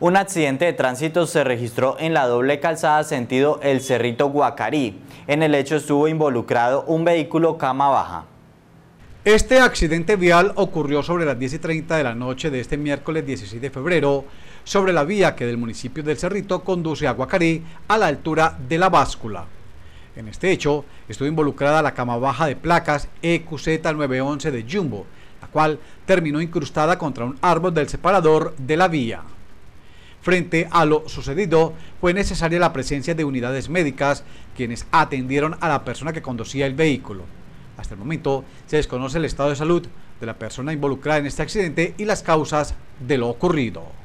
Un accidente de tránsito se registró en la doble calzada sentido El Cerrito Guacarí. En el hecho estuvo involucrado un vehículo cama baja. Este accidente vial ocurrió sobre las 10 y 30 de la noche de este miércoles 16 de febrero, sobre la vía que del municipio del Cerrito conduce a Guacarí a la altura de la báscula. En este hecho estuvo involucrada la cama baja de placas EQZ911 de Jumbo, la cual terminó incrustada contra un árbol del separador de la vía. Frente a lo sucedido, fue necesaria la presencia de unidades médicas, quienes atendieron a la persona que conducía el vehículo. Hasta el momento se desconoce el estado de salud de la persona involucrada en este accidente y las causas de lo ocurrido.